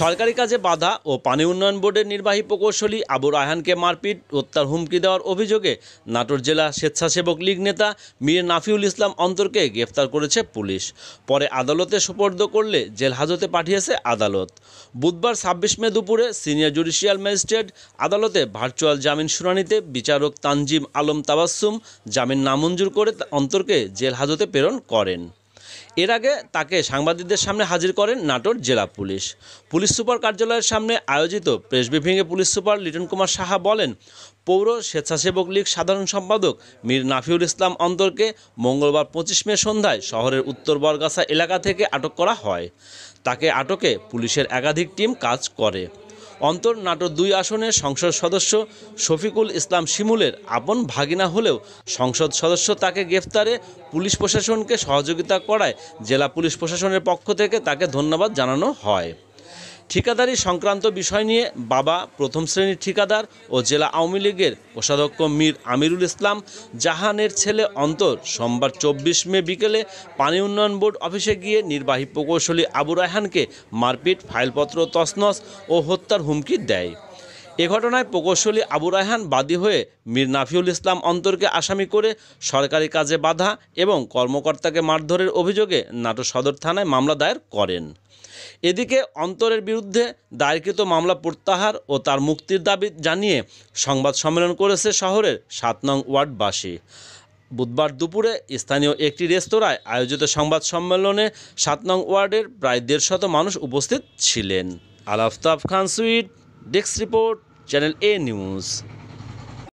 সরকারি কাজে বাধা ও পানি উন্নয়ন বোর্ডের নির্বাহী প্রকৌশলী আবুর আহানকে মারপিট হত্যার হুমকি দেওয়ার অভিযোগে নাটোর জেলা স্বেচ্ছাসেবক লীগ নেতা মীর নাফিউল ইসলাম অন্তরকে গ্রেফতার করেছে পুলিশ পরে আদালতে সোপর্দ করলে জেল হাজতে পাঠিয়েছে আদালত বুধবার ছাব্বিশ মে দুপুরে সিনিয়র জুডিশিয়াল ম্যাজিস্ট্রেট আদালতে ভার্চুয়াল জামিন শুনানিতে বিচারক তানজিম আলম তাবাসুম জামিন নামঞ্জুর করে অন্তরকে জেল হাজতে প্রেরণ করেন এর আগে তাকে সাংবাদিকদের সামনে হাজির করেন নাটোর জেলা পুলিশ পুলিশ সুপার কার্যালয়ের সামনে আয়োজিত প্রেস ব্রিফিংয়ে পুলিশ সুপার লিটন কুমার সাহা বলেন পৌর স্বেচ্ছাসেবক লীগ সাধারণ সম্পাদক মীর নাফিউল ইসলাম অন্তরকে মঙ্গলবার পঁচিশ মে সন্ধ্যায় শহরের উত্তর বরগাছা এলাকা থেকে আটক করা হয় তাকে আটকে পুলিশের একাধিক টিম কাজ করে অন্তর নাটোর দুই আসনের সংসদ সদস্য শফিকুল ইসলাম শিমুলের আপন ভাগিনা হলেও সংসদ সদস্য তাকে গ্রেফতারে পুলিশ প্রশাসনকে সহযোগিতা করায় জেলা পুলিশ প্রশাসনের পক্ষ থেকে তাকে ধন্যবাদ জানানো হয় ঠিকাদারি সংক্রান্ত বিষয় নিয়ে বাবা প্রথম শ্রেণীর ঠিকাদার ও জেলা আওয়ামী লীগের কোষাধ্যক্ষ মীর আমিরুল ইসলাম জাহানের ছেলে অন্তর সোমবার চব্বিশ মে বিকেলে পানি উন্নয়ন বোর্ড অফিসে গিয়ে নির্বাহী প্রকৌশলী আবু রায়হানকে মারপিট ফাইলপত্র তসনস ও হত্যার হুমকি দেয় এ ঘটনায় প্রকৌশলী আবু রায়হান বাদী হয়ে মীর নাফিউল ইসলাম অন্তরকে আসামি করে সরকারি কাজে বাধা এবং কর্মকর্তাকে মারধরের অভিযোগে নাটো সদর থানায় মামলা দায়ের করেন এদিকে অন্তরের বিরুদ্ধে দায়েরকৃত মামলা প্রত্যাহার ও তার মুক্তির দাবি জানিয়ে সংবাদ সম্মেলন করেছে শহরের সাত নং ওয়ার্ডবাসী বুধবার দুপুরে স্থানীয় একটি রেস্তোরাঁয় আয়োজিত সংবাদ সম্মেলনে সাত নং ওয়ার্ডের প্রায় দেড়শত মানুষ উপস্থিত ছিলেন আলাফতাব খান সুইট desk report channel A news